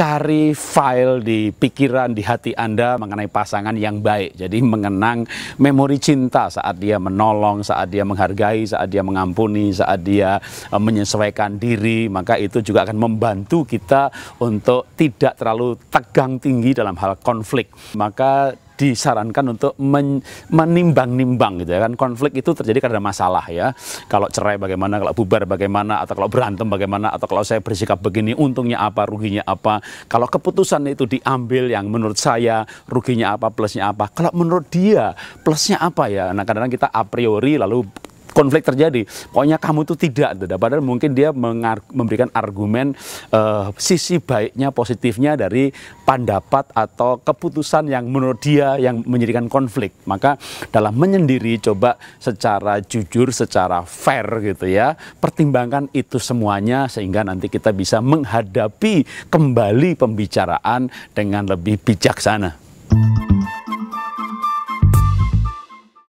cari file di pikiran, di hati Anda mengenai pasangan yang baik. Jadi mengenang memori cinta saat dia menolong, saat dia menghargai, saat dia mengampuni, saat dia e, menyesuaikan diri, maka itu juga akan membantu kita untuk tidak terlalu tegang tinggi dalam hal konflik. Maka disarankan untuk menimbang-nimbang gitu ya kan konflik itu terjadi karena masalah ya kalau cerai bagaimana kalau bubar bagaimana atau kalau berantem bagaimana atau kalau saya bersikap begini untungnya apa ruginya apa kalau keputusan itu diambil yang menurut saya ruginya apa plusnya apa kalau menurut dia plusnya apa ya nah kadang-kadang kita a priori lalu konflik terjadi. Pokoknya kamu itu tidak, gitu. padahal mungkin dia memberikan argumen uh, sisi baiknya, positifnya dari pendapat atau keputusan yang menurut dia yang menjadikan konflik. Maka dalam menyendiri coba secara jujur, secara fair gitu ya, pertimbangkan itu semuanya sehingga nanti kita bisa menghadapi kembali pembicaraan dengan lebih bijaksana.